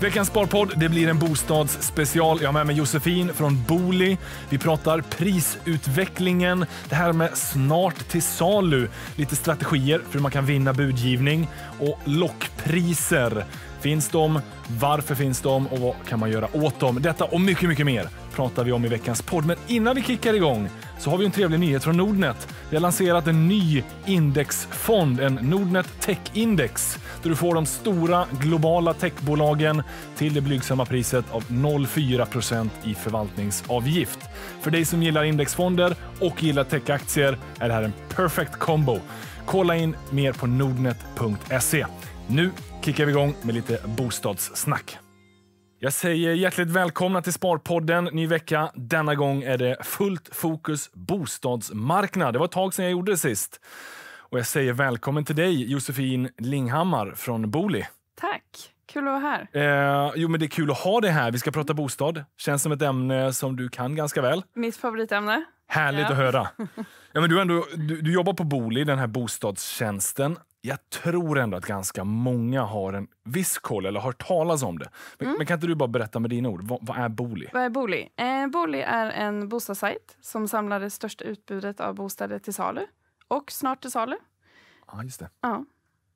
Veckans sparpodd det blir en bostadsspecial. Jag har med mig Josefin från Booli. Vi pratar prisutvecklingen, det här med snart till salu, lite strategier för hur man kan vinna budgivning och lockpriser. Finns de? Varför finns de? Och vad kan man göra åt dem? Detta och mycket, mycket mer pratar vi om i veckans podd. Men innan vi kickar igång så har vi en trevlig nyhet från Nordnet. Vi har lanserat en ny indexfond, en Nordnet Tech Index, där du får de stora globala techbolagen till det blygsamma priset av 0,4 i förvaltningsavgift. För dig som gillar indexfonder och gillar techaktier är det här en perfect combo. Kolla in mer på nordnet.se. Nu kickar vi igång med lite bostadssnack. Jag säger hjärtligt välkomna till Sparpodden. Ny vecka. Denna gång är det fullt fokus bostadsmarknad. Det var ett tag sedan jag gjorde det sist. Och jag säger välkommen till dig, Josefin Linghammar från Booli. Tack. Kul att vara här. Eh, jo, men det är kul att ha dig här. Vi ska prata bostad. Känns som ett ämne som du kan ganska väl. Mitt favoritämne. Härligt ja. att höra. Ja, men du, ändå, du, du jobbar på Booli, den här bostadstjänsten jag tror ändå att ganska många har en viss koll eller har hört talas om det. Men, mm. men, kan inte du bara berätta med dina ord, vad, vad är Booli? Vad är Booli? Eh, Booli är en bostadssajt som samlar det största utbudet av bostäder till salu och snart till salu. Ja, just det. Ja.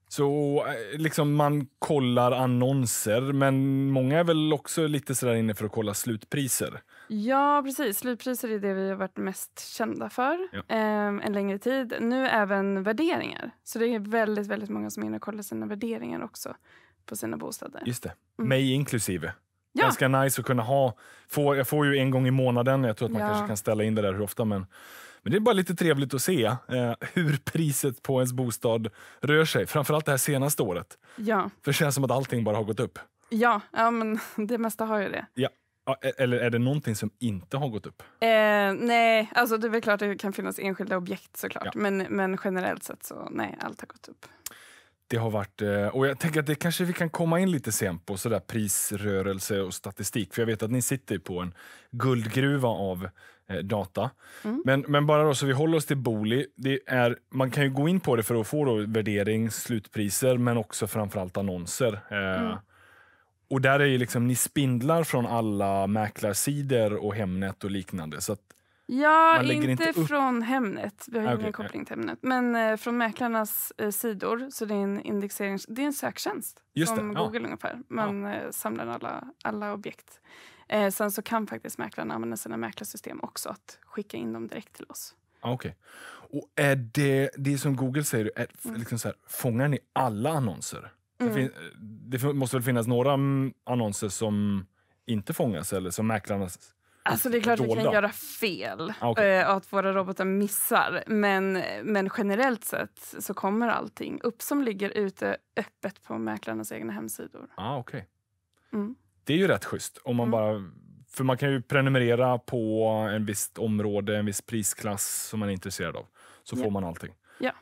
Så eh, liksom man kollar annonser, men många är väl också lite sådär inne för att kolla slutpriser? Ja, precis. Slutpriser är det vi har varit mest kända för ja. eh, en längre tid. Nu även värderingar. Så det är väldigt, väldigt många som är inne kollar sina värderingar också på sina bostäder. Just det. Mm. Mig inklusive. Ja. Ganska nice att kunna ha. Få, jag får ju en gång i månaden. Jag tror att man ja. kanske kan ställa in det där hur ofta. Men, men det är bara lite trevligt att se eh, hur priset på ens bostad rör sig. Framförallt det här senaste året. Ja. För det känns som att allting bara har gått upp. Ja, ja men det mesta har ju det. Ja. E-, eller är det någonting som inte har gått upp? Eh, nej, alltså det är väl klart det kan finnas enskilda objekt såklart. Ja. Men, men generellt sett så nej, allt har gått upp. Det har varit, eh, och jag tänker att det kanske vi kan komma in lite sent på, sådär prisrörelse och statistik. För jag vet att ni sitter på en guldgruva av eh, data. Mm. Men, men bara då, så vi håller oss till Booli. man kan ju gå in på det för att få då värdering, slutpriser, men också framförallt annonser. Eh, mm. Och där är ju liksom ni spindlar från alla mäklarsidor och Hemnet och liknande. Så ja, inte, inte från Hemnet. Vi har okay, ah, ingen koppling till Hemnet. Men eh, från mäklarnas eh, sidor. Så det är en indexerings... Det är en söktjänst. Just som det, Google ja. ungefär. Man ja. eh, samlar alla, alla objekt. Eh, sen så kan faktiskt mäklarna använda sina mäklarsystem också. Att skicka in dem direkt till oss. Ah, okej. Okay. Och är det, det som Google säger, är, mm. liksom så här, fångar ni alla annonser? Mm. Det, det, måste väl finnas några mm, annonser som inte fångas eller som mäklarna Alltså det är klart att vi kan göra fel ah, okay. och eh, att våra robotar missar. Men, men generellt sett så kommer allting upp som ligger ute öppet på mäklarnas egna hemsidor. Ah, okay. Mm. Det är ju rätt schysst. Om man mm. bara, för man kan ju prenumerera på en visst område, en viss prisklass som man är intresserad av. Så yeah. får man allting. Yeah.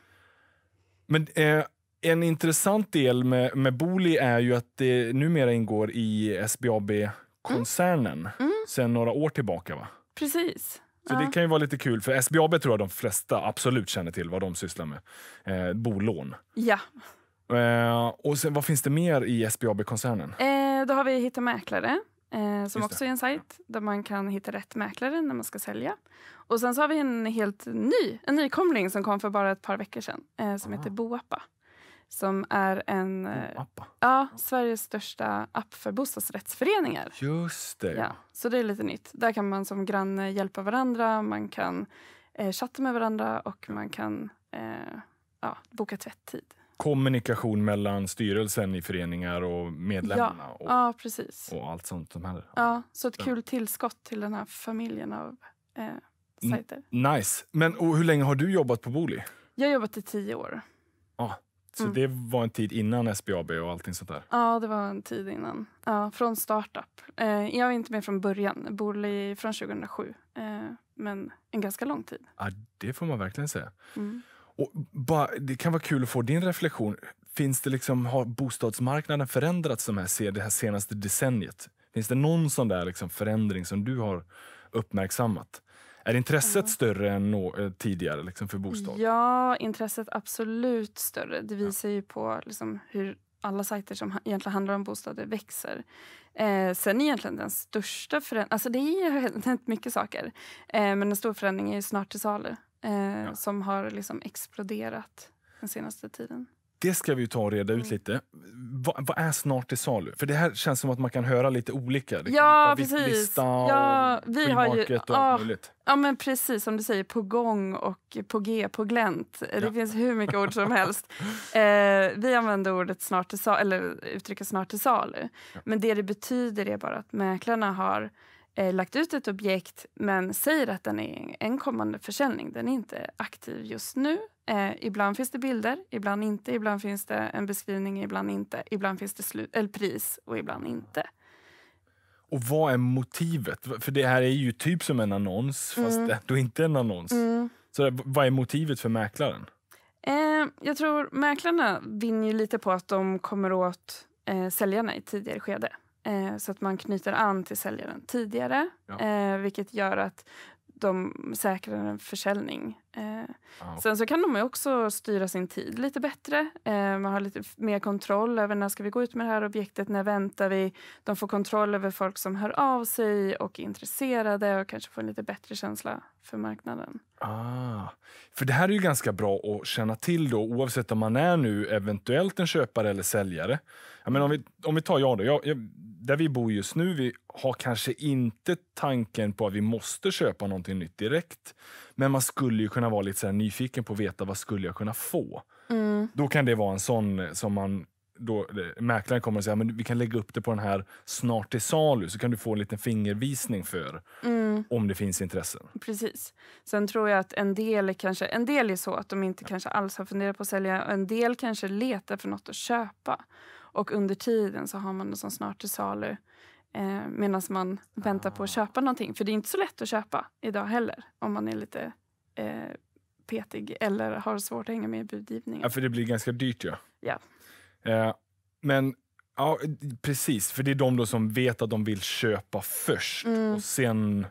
Men eh, en intressant del med, med Booli är ju att det numera ingår i SBAB-koncernen mm. mm. sen några år tillbaka. va? Precis. Så ja. det kan ju vara lite kul, för SBAB tror jag de flesta absolut känner till vad de sysslar med. Eh, bolån. Ja. Eh, och sen, vad finns det mer i SBAB-koncernen? Eh, då har vi Hitta Mäklare. Eh, som också är en sajt där man kan hitta rätt mäklare när man ska sälja. Och sen så har vi en helt ny, en nykomling som kom för bara ett par veckor sedan eh, som Aha. heter Boappa som är en... Eh, appa. Ja, Sveriges största app för bostadsrättsföreningar. Just det. Ja, så det är lite nytt. Där kan man som granne hjälpa varandra, man kan eh, chatta med varandra och man kan eh, ja, boka tvätttid. Kommunikation mellan styrelsen i föreningar och medlemmarna ja, och, ja, precis. och allt sånt som händer. Ja, så ett kul tillskott till den här familjen av eh, sajter. N nice. Men och hur länge har du jobbat på Booli? Jag har jobbat i tio år. Ah. Så mm. det var en tid innan SBAB och allting sånt där? Ja, det var en tid innan. Ja, från startup. Eh, jag är inte med från början. Booli från 2007. Eh, men en ganska lång tid. Ja, det får man verkligen säga. Mm. Och bara, det kan vara kul att få din reflektion. Finns det liksom, har bostadsmarknaden förändrats de här, det här senaste decenniet? Finns det någon sån där liksom förändring som du har uppmärksammat? Är intresset större än no eh, tidigare liksom, för bostad? Ja, intresset absolut större. Det visar ju på liksom, hur alla sajter som egentligen handlar om bostäder växer. Eh, sen egentligen den största förändringen, alltså det har hänt mycket saker, eh, men en stor förändring är ju Snart till salu eh, ja. som har liksom exploderat den senaste tiden. Det ska vi ta och reda ut mm. lite. Vad, vad är snart till salu? För det här känns som att man kan höra lite olika. Det liksom, ja, precis. ja, vi har ju, och allt möjligt. Ja, men precis som du säger, på gång och på g, på glänt. Det ja. finns hur mycket ord som helst. Eh, vi använder ordet snart till salu, eller uttrycket snart till salu. Ja. Men det det betyder är bara att mäklarna har eh, lagt ut ett objekt men säger att den är en kommande försäljning. Den är inte aktiv just nu Eh, ibland finns det bilder, ibland inte. Ibland finns det en beskrivning, ibland inte. Ibland finns det slu- eller pris och ibland inte. Och vad är motivet? För det här är ju typ som en annons, fast mm. ändå inte en annons. Mm. Så eh, vad är motivet för mäklaren? Eh, jag tror mäklarna vinner lite på att de kommer åt eh, säljarna i tidigare skede. Eh, så att man knyter an till säljaren tidigare, ja. Eh, vilket gör att de säkrar en försäljning Eh, ah. Sen så kan de också styra sin tid lite bättre. Eh, man har lite mer kontroll över när ska vi gå ut med det här objektet, när väntar vi? De får kontroll över folk som hör av sig och är intresserade och kanske får en lite bättre känsla för marknaden. Ah, för det här är ju ganska bra att känna till då oavsett om man är nu eventuellt en köpare eller säljare. Ja, men om, vi, om vi tar jag då. Jag, jag, där vi bor just nu, vi har kanske inte tanken på att vi måste köpa någonting nytt direkt. Men man skulle ju kunna vara lite så nyfiken på att veta vad skulle jag kunna få. Mm. Då kan det vara en sån eh, som man då, eh, mäklaren kommer och säger men vi kan lägga upp det på den här snart till salu så kan du få en liten fingervisning för mm. om det finns intressen. Precis. Sen tror jag att en del kanske, en del är så att de inte kanske alls har funderat på att sälja och en del kanske letar för något att köpa. Och under tiden så har man det som snart till salu eh, medan man väntar på att ah. köpa någonting. För det är inte så lätt att köpa idag heller om man är lite eh, petig eller har svårt att hänga med i budgivningen. Ja, för det blir ganska dyrt ja. ja. Eh, men ja, precis, för det är de som vet att de vill köpa först mm. och sen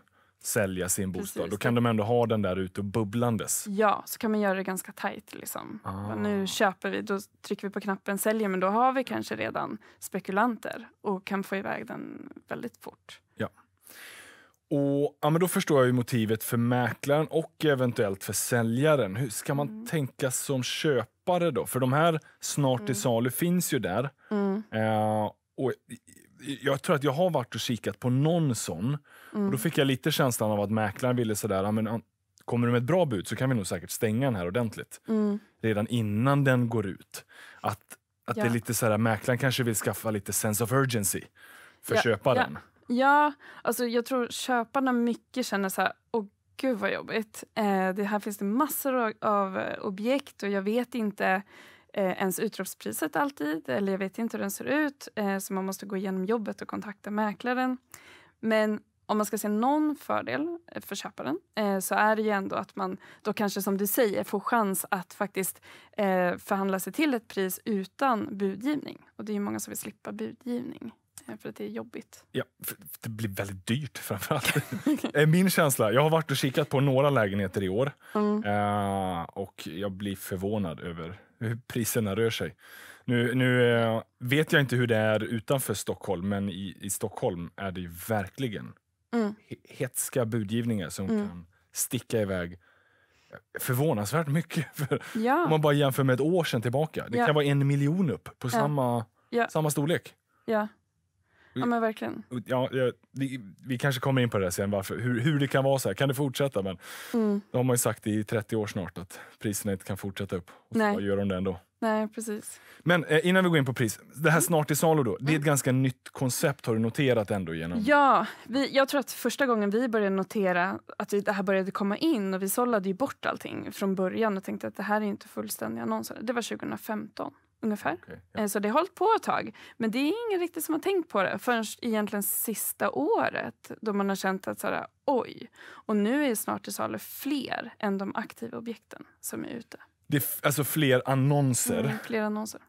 sälja sin bostad. Precis, Då kan de ändå ha den där ute och bubblandes. Ja, så kan man göra det ganska tajt. Liksom. Ah. Nu köper vi, då trycker vi på knappen säljer men då har vi kanske redan spekulanter och kan få iväg den väldigt fort. Ja. Och, ja, men då förstår jag motivet för mäklaren och eventuellt för säljaren. Hur ska man mm. tänka som köpare då? För de här snart till mm. salu finns ju där. Mm. Eh, och jag tror att jag har varit och kikat på någon sån. Mm. Och då mm. fick jag lite känslan av att mäklaren ville sådär, men, kommer du med ett bra bud så kan vi nog säkert stänga den här ordentligt. Mm. Redan innan den går ut. Att, att ja. det är lite sådär, mäklaren kanske vill skaffa lite sense of urgency för ja. köparen. Ja. ja, alltså jag tror köparna mycket känner så här, gud vad jobbigt. Eh, det här finns det massor av, av eh, objekt och jag vet inte eh, ens utropspriset alltid, eller jag vet inte hur den ser ut, eh, så man måste gå igenom jobbet och kontakta mäklaren. Men om man ska se någon fördel för köparen eh, så är det ju ändå att man då kanske som du säger får chans att faktiskt eh, förhandla sig till ett pris utan budgivning. Och det är många som vill slippa budgivning eh, för att det är jobbigt. Ja, det blir väldigt dyrt framförallt. Eh, min känsla, jag har varit och kikat på några lägenheter i år mm. Eh, och jag blir förvånad över hur priserna rör sig. Nu, nu eh, vet jag inte hur det är utanför Stockholm, men i, i Stockholm är det verkligen mm. hetska budgivningar som mm. kan sticka iväg eh, förvånansvärt mycket. För ja. Om man bara jämför med ett år sedan tillbaka. Det ja. kan vara en miljon upp på ja. samma, samma storlek. Ja. Ja, men verkligen. Ja, ja vi, vi, kanske kommer in på det sen, varför, hur, hur det kan vara så här. Kan det fortsätta? Men mm. Det har man ju sagt i 30 år snart, att priserna inte kan fortsätta upp. Och Nej. så gör de det ändå. Nej, precis. Men eh, innan vi går in på pris, det här mm. Snart till salu då, det är ett mm. ganska nytt koncept har du noterat ändå? genom... Ja, vi, jag tror att första gången vi började notera att vi, det här började komma in och vi sållade ju bort allting från början och tänkte att det här är inte fullständiga annonser. Det var 2015 ungefär. Okay, ja. Eh, så det har hållit på ett tag. Men det är ingen riktigt som har tänkt på det förrän egentligen sista året då man har känt att sådär, oj, och nu är snart i salu fler än de aktiva objekten som är ute. Det är alltså fler annonser? Mm, fler annonser.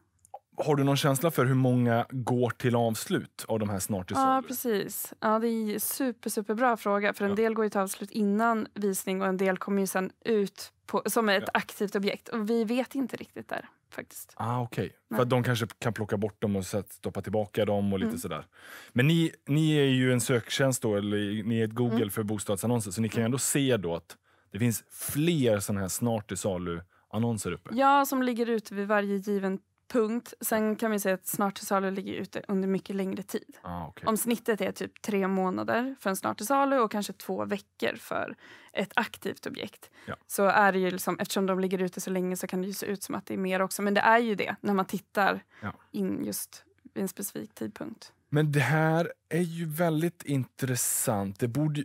Har du någon känsla för hur många går till avslut av de här snart i salu? Ja, precis. Ja, det är en super, superbra fråga. För en ja. del går ju till avslut innan visning och en del kommer ju sen ut på, som ett ja. aktivt objekt. Och vi vet inte riktigt där faktiskt. Ah, Okej, okay. ja. för de kanske kan plocka bort dem och stoppa tillbaka dem och lite mm. sådär. Men ni, ni är ju en söktjänst då, eller ni är ett Google mm. för bostadsannonser, så ni kan ju ändå se då att det finns fler sådana här snart till salu annonser uppe. Ja, som ligger ute vid varje given Punkt. Sen kan vi säga att snart till salu ligger ute under mycket längre tid. Ah, okay. Om snittet är typ tre månader för en snart till salu och kanske två veckor för ett aktivt objekt. Ja. Så är det ju liksom, eftersom de ligger ute så länge så kan det ju se ut som att det är mer också. Men det är ju det när man tittar ja. in just vid en specifik tidpunkt. Men det här är ju väldigt intressant. Det borde,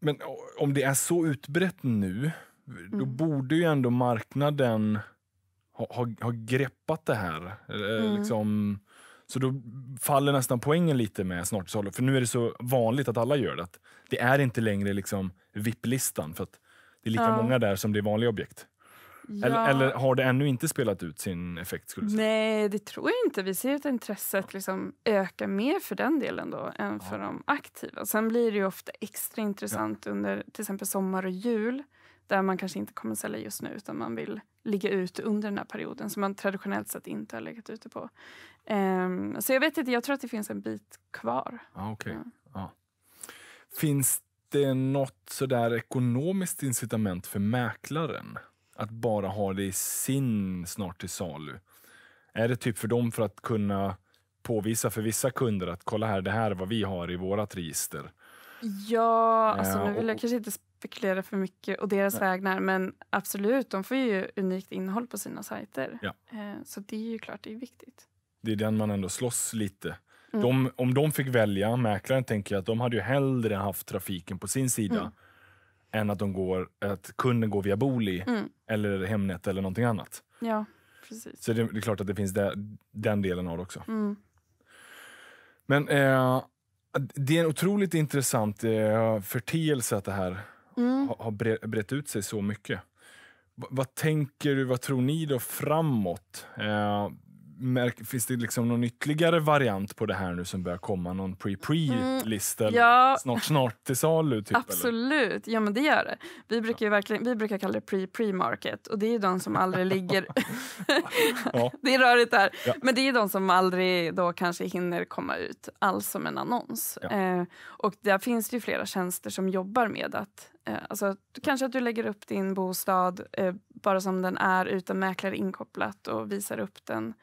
men om det är så utbrett nu, mm. då borde ju ändå marknaden har, har, greppat det här. Eh, mm. Liksom, så då faller nästan poängen lite med Snart salu. För nu är det så vanligt att alla gör det. det är inte längre liksom VIP-listan. För att det är lika ja. många där som det är vanliga objekt. Ja. Eller, eller, har det ännu inte spelat ut sin effekt? skulle säga? Nej, det tror jag inte. Vi ser att intresset liksom ökar mer för den delen då, än ja. för de aktiva. Sen blir det ofta extra intressant ja. under till exempel sommar och jul där man kanske inte kommer sälja just nu utan man vill ligga ute under den här perioden som man traditionellt sett inte har legat ute på. Um, så jag vet inte, jag tror att det finns en bit kvar. Ah, okay. Ja. Ah. Finns det något sådär ekonomiskt incitament för mäklaren att bara ha det i sin snart till salu? Är det typ för dem för att kunna påvisa för vissa kunder att kolla här, det här är vad vi har i vårt register? Ja, alltså eh, nu vill jag kanske inte spekulera för mycket och deras Nej. vägnar. Men absolut, de får ju unikt innehåll på sina sajter. Ja. Eh, så det är ju klart, det är viktigt. Det är den man ändå slåss lite. Mm. De, om de fick välja, mäklaren tänker jag att de hade ju hellre haft trafiken på sin sida mm. än att, de går, att kunden går via Booli mm. eller Hemnet eller någonting annat. Ja, precis. Så det, det är klart att det finns där, den delen av det också. Mm. Men eh, det är en otroligt intressant eh, förteelse att det här mm. har, brett ut sig så mycket. vad tänker du, vad tror ni då framåt? Eh, märk, finns det liksom någon ytterligare variant på det här nu som börjar komma? Någon pre-pre-lista? Mm, ja. Snart snart till salu? Typ, Absolut, eller? ja men det gör det. Vi brukar, verkligen, vi brukar kalla det pre-pre-market och det är de som aldrig ligger... Det är rörigt där. Ja. Men det är de som aldrig då kanske hinner komma ut alls som en annons. Eh, och där finns det ju flera tjänster som jobbar med att eh, Alltså, kanske att du lägger upp din bostad, eh, bara som den är utan mäklare inkopplat och visar upp den.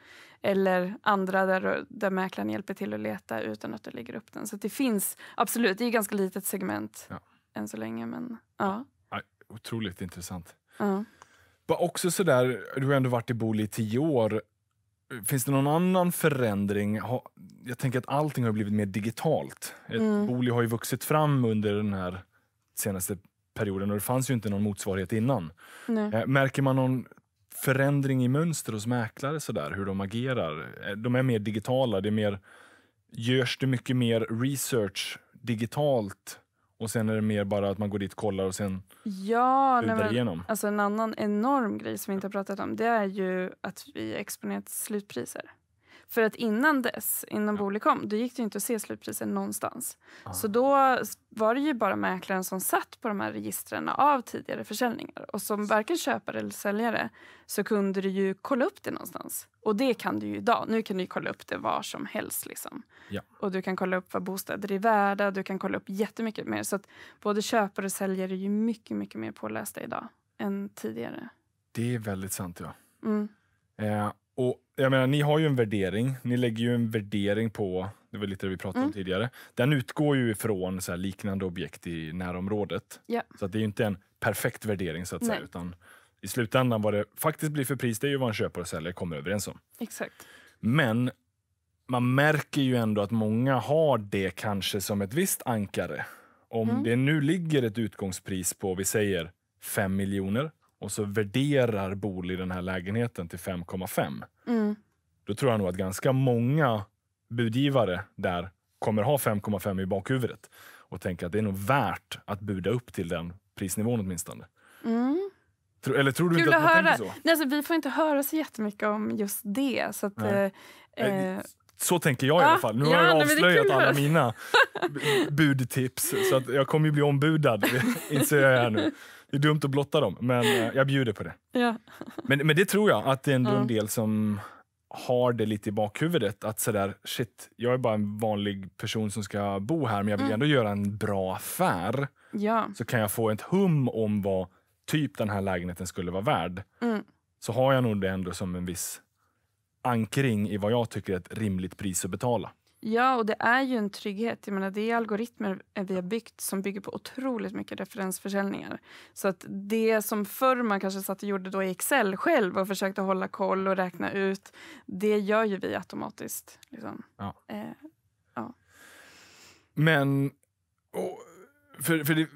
Eller andra där, där mäklaren hjälper till att leta utan att du lägger upp den. Så det finns absolut, det är ett ganska litet segment ja. än så länge. Men, ja. ja otroligt intressant. Ja. också sådär, du har ändå varit i Booli i tio år. Finns det någon annan förändring? Jag tänker att allting har blivit mer digitalt. Mm. Booli har ju vuxit fram under den här senaste perioden och det fanns ju inte någon motsvarighet innan. Nej. Eh, märker man någon förändring i mönster hos mäklare, så där, hur de agerar? Eh, de är mer digitala, det är mer, görs det mycket mer research digitalt och sen är det mer bara att man går dit, kollar och sen ja, nej, men, igenom? Alltså en annan enorm grej som vi inte har pratat om, det är ju att vi exponerat slutpriser. För att innan dess, innan Booli kom, då gick det inte att se slutpriser någonstans. Ah. Så då var det ju bara mäklaren som satt på de här registren av tidigare försäljningar. Och som varken köpare eller säljare så kunde du ju kolla upp det någonstans. Och det kan du ju idag. Nu kan du kolla upp det var som helst. Liksom. Ja. Och du kan kolla upp vad bostäder är värda, du kan kolla upp jättemycket mer. Så att både köpare och säljare är ju mycket, mycket mer pålästa idag än tidigare. Det är väldigt sant ja. Mm. Eh, och jag menar, ni har ju en värdering. Ni lägger ju en värdering på, det var lite det vi pratade mm. om tidigare. Den utgår ju ifrån så liknande objekt i närområdet. Yeah. Så det är ju inte en perfekt värdering så att Nej. säga. Utan I slutändan vad det faktiskt blir för pris, det är ju vad en köpare och säljare kommer överens om. Exakt. Men man märker ju ändå att många har det kanske som ett visst ankare. Om mm. det nu ligger ett utgångspris på, vi säger 5 miljoner, och så värderar Booli den här lägenheten till 5,5. Mm. Då tror jag nog att ganska många budgivare där kommer ha 5,5 i bakhuvudet och tänka att det är nog värt att buda upp till den prisnivån åtminstone. Mm. Tro, eller tror du Kul inte att, att man tänker så? Nej, alltså, vi får inte höra så jättemycket om just det. Så att, eh, eh, så tänker jag i alla ah, fall. Nu ja, har jag avslöjat alla mina budtips så att jag kommer ju bli ombudad, inser jag här nu. Det är dumt att blotta dem, men eh, jag bjuder på det. Ja. Men, men det tror jag att det är ändå ja. en del som har det lite i bakhuvudet att sådär shit, jag är bara en vanlig person som ska bo här men jag vill mm. ändå göra en bra affär. Ja. Så kan jag få ett hum om vad typ den här lägenheten skulle vara värd. Mm. Så har jag nog det ändå som en viss ankring i vad jag tycker är ett rimligt pris att betala. Ja, och det är ju en trygghet. Jag menar, det är algoritmer eh, vi har byggt som bygger på otroligt mycket referensförsäljningar. Så att det som förr man kanske satt och gjorde då i Excel själv och försökte hålla koll och räkna ut, det gör ju vi automatiskt. Liksom. Ja. Eh, ja. Men... Och, för, för det,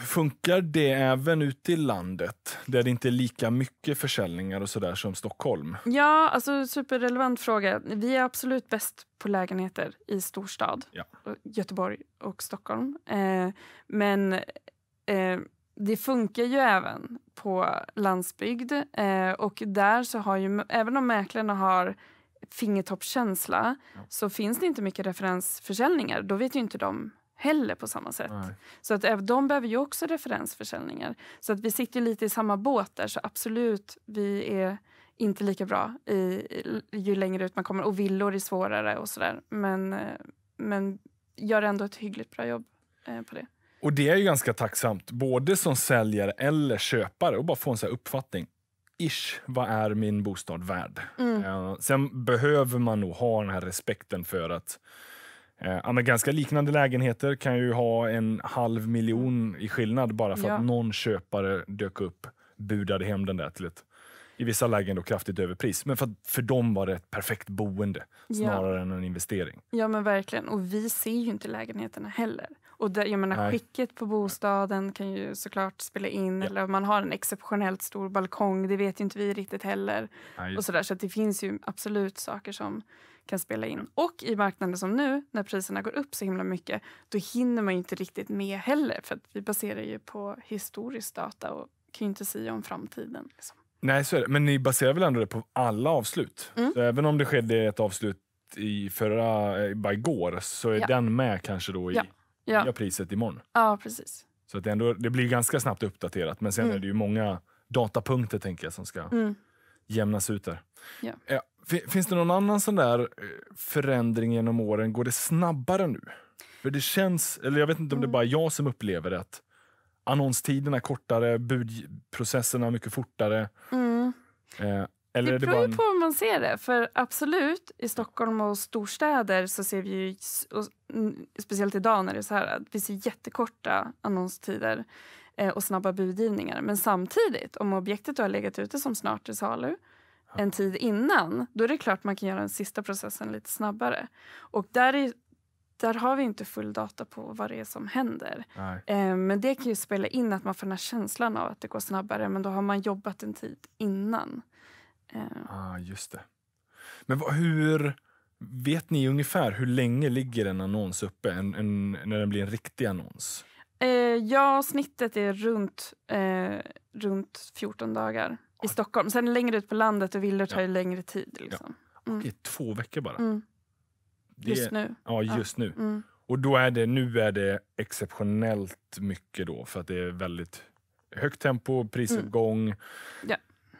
Funkar det även ute i landet där det inte är lika mycket försäljningar och sådär som Stockholm? Ja, alltså superrelevant fråga. Vi är absolut bäst på lägenheter i storstad, ja. Göteborg och Stockholm. Eh, men eh, det funkar ju även på landsbygd eh, och där så har ju, även om mäklarna har fingertoppskänsla ja. så finns det inte mycket referensförsäljningar. Då vet ju inte de heller på samma sätt. Nej. Så att de behöver ju också referensförsäljningar. Så att vi sitter lite i samma båt där, så absolut, vi är inte lika bra i, ju längre ut man kommer. Och villor är svårare och sådär. Men, men gör ändå ett hyggligt bra jobb eh, på det. Och det är ju ganska tacksamt, både som säljare eller köpare, och bara få en så uppfattning. Ish, vad är min bostad värd? Mm. Eh, sen behöver man nog ha den här respekten för att Eh, ganska liknande lägenheter kan ju ha en halv miljon i skillnad bara för ja. att någon köpare dök upp, budade hem den där till ett i vissa lägen då kraftigt överpris. Men för, för dem var det ett perfekt boende snarare ja. än en investering. Ja men verkligen. Och vi ser ju inte lägenheterna heller. Och det, jag menar, skicket på bostaden kan ju såklart spela in. Ja. Eller om man har en exceptionellt stor balkong, det vet inte vi riktigt heller. Nej. Och sådär. Så det finns ju absolut saker som kan spela in. Och i marknaden som nu, när priserna går upp så himla mycket, då hinner man inte riktigt med heller. För vi baserar ju på historisk data och kan inte säga om framtiden. Liksom. Nej, så är det. Men ni baserar väl ändå det på alla avslut? Mm. Så även om det skedde ett avslut i förra, eh, bara igår, så är ja. den med kanske då i ja. Ja. priset imorgon? Ja, precis. Så att det, ändå, det blir ganska snabbt uppdaterat, men sen mm. är det ju många datapunkter tänker jag som ska mm jämnas ut där. Ja. Ja. Eh, finns det någon annan sån där eh, förändring genom åren? Går det snabbare nu? För det känns, eller jag vet inte om det mm. är bara jag som upplever det, att annonstiderna är kortare, budprocesserna är mycket fortare. Mm. Eh, eller det beror ju en... på hur man ser det. För absolut, i Stockholm och storstäder så ser vi ju, mm, speciellt idag när det är så här, att vi ser jättekorta annonstider. Eh, och snabba budgivningar. Men samtidigt, om objektet då har legat ute som snart är salu en tid innan, då är det klart man kan göra den sista processen lite snabbare. Och där, är, där har vi inte full data på vad det är som händer. Eh, men det kan ju spela in att man får den här känslan av att det går snabbare, men då har man jobbat en tid innan. Eh. Ah, just det. Men vad, hur... Vet ni ungefär hur länge ligger en annons uppe en, en, när den blir en riktig annons? Eh, ja, snittet är runt, eh, runt 14 dagar Oj. i Stockholm. Sen längre ut på landet och villor tar ja. längre tid. Liksom. Ja. Mm. Det är två veckor bara. Mm. just är, nu. Ja, just ja. nu. Mm. Och då är det, nu är det exceptionellt mycket då för att det är väldigt högt tempo, mm. prisuppgång. Ja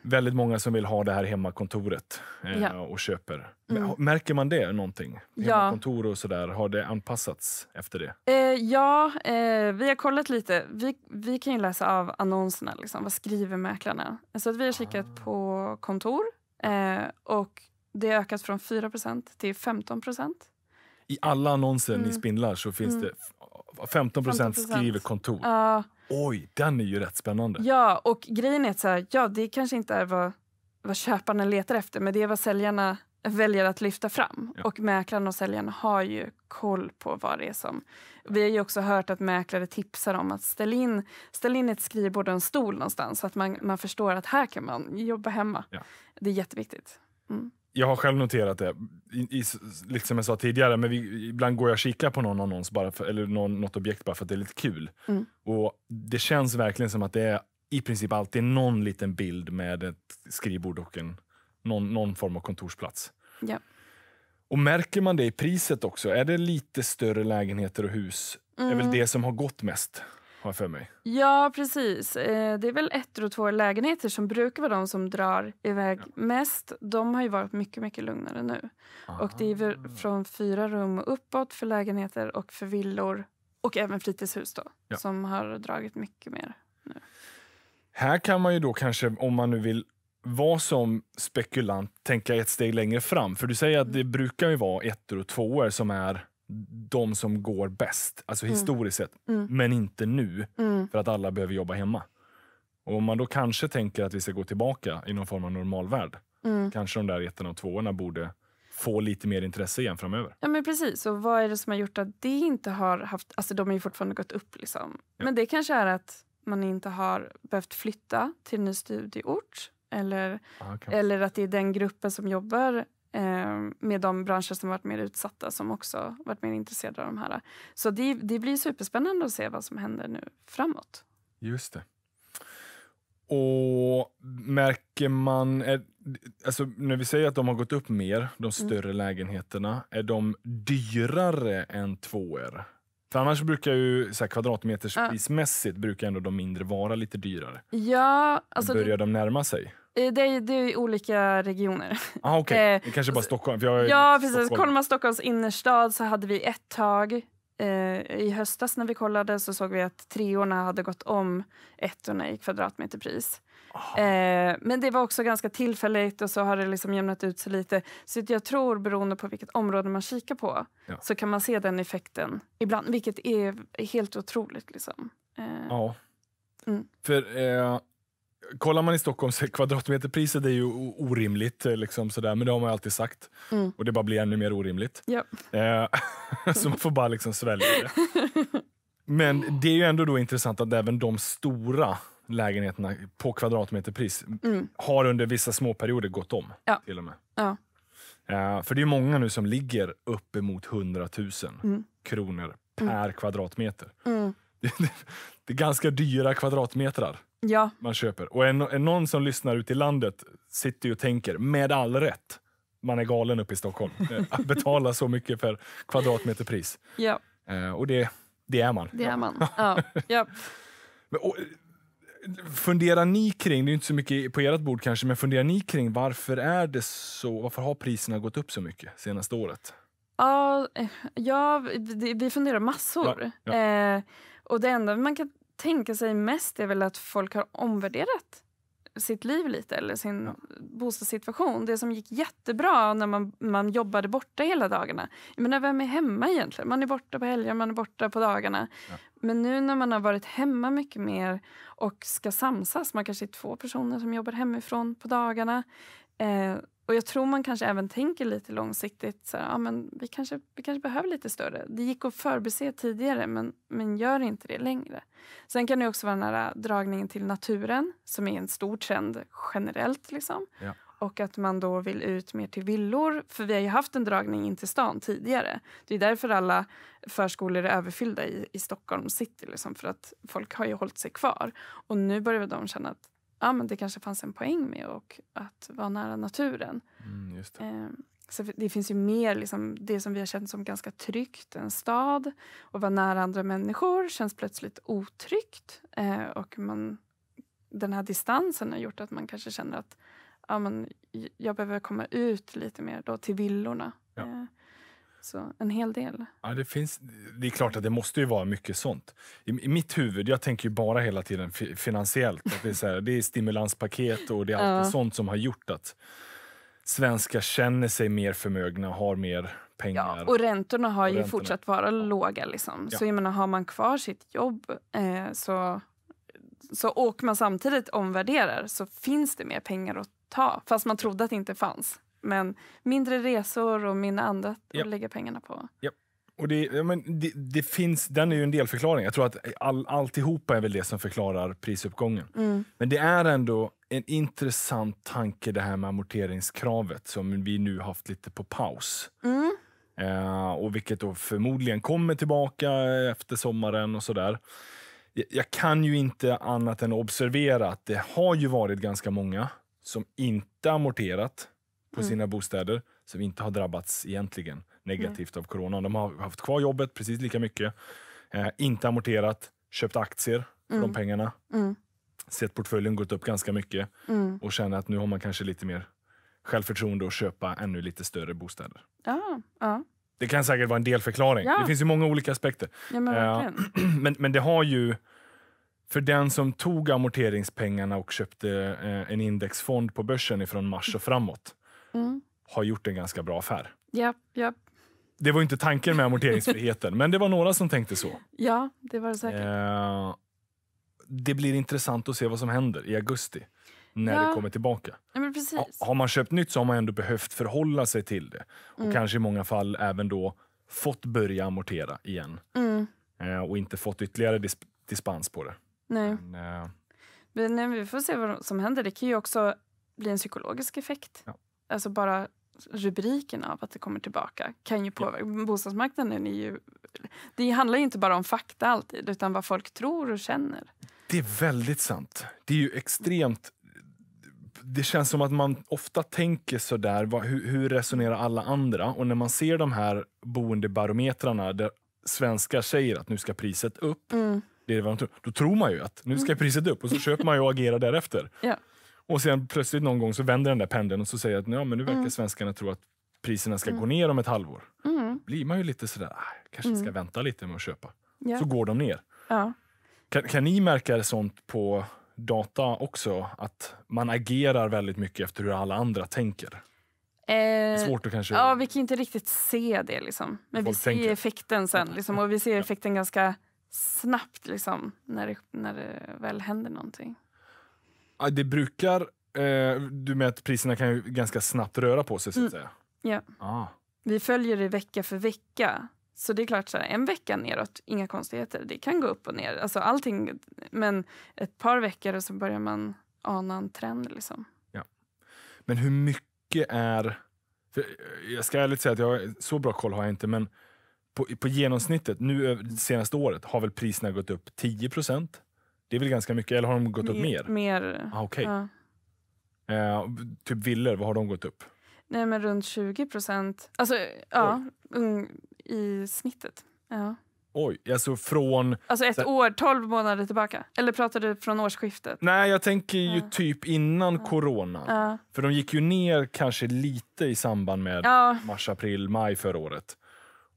väldigt många som vill ha det här hemmakontoret eh, ja. och köper. Mm. Märker man det någonting? Hemmakontor och sådär, har det anpassats efter det? Eh, ja, eh, vi har kollat lite. Vi, vi kan ju läsa av annonserna, liksom. vad skriver mäklarna? Så alltså, att vi har kikat ah. på kontor eh, och det har ökat från 4 till 15 I alla annonser mm. ni spindlar så finns mm. det 15 skriver kontor. Ja. Uh. Oj, den är ju rätt spännande. Ja, och grejen är att så här, ja, det kanske inte är vad, vad köparna letar efter men det är vad säljarna väljer att lyfta fram. Ja. Och mäklarna och säljarna har ju koll på vad det är som... Vi har ju också hört att mäklare tipsar om att ställa in, ställ in ett skrivbord och en stol någonstans så att man, man förstår att här kan man jobba hemma. Ja. Det är jätteviktigt. Mm jag har själv noterat det, I, i, lite liksom jag sa tidigare, men vi, ibland går jag och kikar på någon annons bara för, eller någon, något objekt bara för att det är lite kul. Mm. Och Det känns verkligen som att det är i princip alltid någon liten bild med ett skrivbord och en, någon, någon form av kontorsplats. Ja. Och Märker man det i priset också? Är det lite större lägenheter och hus? Mm. är väl mm. det som har gått mest? har för mig. Ja, precis. Eh, det är väl ett och två lägenheter som brukar vara de som drar iväg ja. mest. De har ju varit mycket, mycket lugnare nu. Aha. Och det är från fyra rum och uppåt för lägenheter och för villor och även fritidshus då, ja. som har dragit mycket mer nu. Här kan man ju då kanske, om man nu vill vara som spekulant, tänka ett steg längre fram. För du säger att mm. det brukar ju vara ettor och tvåor som är de som går bäst, alltså mm. historiskt sett, mm. men inte nu mm. för att alla behöver jobba hemma. Och om man då kanske tänker att vi ska gå tillbaka i någon form av normalvärld, mm. kanske de där ettorna och tvåorna borde få lite mer intresse igen framöver. Ja men precis, och vad är det som har gjort att det inte har haft, alltså de har ju fortfarande gått upp liksom. Ja. Men det kanske är att man inte har behövt flytta till en ny studieort eller, ah, eller att det är den gruppen som jobbar Ehm, med de branscher som varit mer utsatta som också varit mer intresserade av de här. Så det, det blir superspännande att se vad som händer nu framåt. Just det. Och märker man, är, eh, alltså när vi säger att de har gått upp mer, de mm. större mm. lägenheterna, är de dyrare än tvåor? För annars brukar ju så här, kvadratmetersprismässigt ja. brukar ändå de mindre vara lite dyrare. Ja, alltså börjar det... de närma sig? Det är, det är olika regioner. Ah, okay. Eh, det är kanske bara Stockholm. ja, precis. Stockholm. Kollar man Stockholms innerstad så hade vi ett tag eh, i höstas när vi kollade så såg vi att treorna hade gått om ettorna i kvadratmeterpris. Oh. men det var också ganska tillfälligt och så har det liksom jämnat ut sig lite. Så jag tror beroende på vilket område man kikar på ja. så kan man se den effekten ibland, vilket är helt otroligt. Liksom. Ja. Mm. För eh, kollar man i Stockholm så kvadratmeterpriset är ju orimligt, eh, liksom sådär, men det har man alltid sagt. Mm. Och det bara blir ännu mer orimligt. Yep. Eh, så man får bara liksom svälja det. Men det är ju ändå då intressant att även de stora lägenheterna på kvadratmeterpris mm. har under vissa små perioder gått om. Ja. till och med. Ja. Eh, för det är många nu som ligger uppemot 100 000 mm. kronor mm. per kvadratmeter. Det, mm. det är ganska dyra kvadratmetrar ja. man köper. Och är, är någon som lyssnar ute i landet sitter ju och tänker, med all rätt, man är galen uppe i Stockholm. Eh, att betala så mycket för kvadratmeterpris. Ja. Eh, och det, det är man. Det är man. Ja. Men, och, funderar ni kring, det är inte så mycket på ert bord kanske, men funderar ni kring varför är det så, varför har priserna gått upp så mycket senaste året? Ja, eh, ja vi funderar massor. Ja, ja. Eh, och det enda man kan tänka sig mest är väl att folk har omvärderat sitt liv lite eller sin ja. bostadssituation. Det som gick jättebra när man, man jobbade borta hela dagarna. Jag menar, vem är hemma egentligen? Man är borta på helger, man är borta på dagarna. Ja. Men nu när man har varit hemma mycket mer och ska samsas, man kanske är två personer som jobbar hemifrån på dagarna. Eh, och jag tror man kanske även tänker lite långsiktigt. Så här, ja, men vi, kanske, vi kanske behöver lite större. Det gick att förbese tidigare, men, men gör inte det längre. Sen kan det också vara den här äh, dragningen till naturen som är en stor trend generellt. Liksom. Ja. Och att man då vill ut mer till villor. För vi har ju haft en dragning in till stan tidigare. Det är därför alla förskolor är överfyllda i, i Stockholm city. Liksom, för att folk har ju hållit sig kvar. Och nu börjar de känna att ja, men det kanske fanns en poäng med och att vara nära naturen. Mm, det. Eh, så det finns ju mer liksom, det som vi har känt som ganska tryggt, en stad. Att vara nära andra människor känns plötsligt otryggt. Eh, och man, den här distansen har gjort att man kanske känner att ja, men, jag behöver komma ut lite mer då till villorna. Ja. Eh, så en hel del. Ja, det, finns, det är klart att det måste ju vara mycket sånt. I, i mitt huvud, jag tänker ju bara hela tiden finansiellt. Att det, är så här, det är stimulanspaket och det är allt ja. sånt som har gjort att svenskar känner sig mer förmögna och har mer pengar. Ja, och räntorna har och ju räntorna. fortsatt vara ja. låga. Liksom. Ja. Så jag menar, har man kvar sitt jobb eh, så, så och man samtidigt omvärderar så finns det mer pengar att ta fast man trodde att det inte fanns. Men mindre resor och mindre annat yep. att lägga pengarna på. Yep. Och det, men det, det, finns, den är ju en delförklaring. Jag tror att all, alltihopa är väl det som förklarar prisuppgången. Mm. Men det är ändå en intressant tanke det här med amorteringskravet som vi nu haft lite på paus. Mm. Eh, och vilket då förmodligen kommer tillbaka efter sommaren och sådär. Jag, jag kan ju inte annat än observera att det har ju varit ganska många som inte amorterat på mm. sina mm. bostäder som inte har drabbats egentligen negativt mm. av coronan. De har haft kvar jobbet precis lika mycket, eh, inte amorterat, köpt aktier för mm. de pengarna, mm. sett portföljen gått upp ganska mycket mm. och känner att nu har man kanske lite mer självförtroende att köpa ännu lite större bostäder. Ja, ja. Det kan säkert vara en delförklaring. Ja. Det finns ju många olika aspekter. Ja, men, eh, men, men, det har ju... För den som tog amorteringspengarna och köpte eh, en indexfond på börsen från mars och framåt mm. har gjort en ganska bra affär. Ja, ja. Det var inte tanken med amorteringsfriheten, men det var några som tänkte så. Ja, det var det säkert. Eh, det blir intressant att se vad som händer i augusti när ja. det kommer tillbaka. Ja, ha, har man köpt nytt så har man ändå behövt förhålla sig till det och mm. kanske i många fall även då fått börja amortera igen mm. eh, och inte fått ytterligare dis dispens på det. Nej. Men, eh, Men, nej, vi får se vad som händer. Det kan ju också bli en psykologisk effekt. Ja alltså bara rubriken av att det kommer tillbaka kan ju påverka. Ja. Bostadsmarknaden är ju... Det handlar ju inte bara om fakta alltid, utan vad folk tror och känner. Det är väldigt sant. Det är ju extremt... Det känns som att man ofta tänker så där, hur, resonerar alla andra? Och när man ser de här boendebarometrarna där svenskar säger att nu ska priset upp, mm. det är vad de tror, då tror man ju att nu ska mm. priset upp och så köper man och agerar därefter. Ja. Och sen plötsligt någon gång så vänder den där pendeln och så säger att ja, men nu verkar mm. svenskarna tro att priserna ska mm. gå ner om ett halvår. Mm. blir man ju lite sådär, ah, kanske ska mm. vänta lite med att köpa. Yeah. Så går de ner. Ja. Kan, kan ni märka sånt på data också? Att man agerar väldigt mycket efter hur alla andra tänker? Eh, svårt att kanske... Ja, vi kan inte riktigt se det. Liksom. Men vi ser tänker. effekten sen. Liksom, och vi ser effekten ganska snabbt liksom, när, det, när det väl händer någonting. Ja, det brukar... Eh, du menar att priserna kan ju ganska snabbt röra på sig så att Mm. säga? Ja. Ah. Vi följer det vecka för vecka. Så det är klart, så här, en vecka neråt, inga konstigheter. Det kan gå upp och ner. Alltså allting, men ett par veckor och så börjar man ana en trend. Liksom. Men hur mycket är... För eh, jag ska ärligt säga att jag, så bra koll har jag inte, men på, på genomsnittet nu det senaste året har väl priserna gått upp 10 procent? Det är väl ganska mycket, eller har de gått upp mer? Mer. Ah, okay. Ja. Eh, typ villor, vad har de gått upp? Nej men runt 20 procent. Alltså ja, un, i snittet. Ja. Oj, alltså från... Alltså ett år, 12 månader tillbaka? Eller pratar du från årsskiftet? Nej, jag tänker ju ja. typ innan ja. corona. Ja. För de gick ju ner kanske lite i samband med mars, april, maj förra året.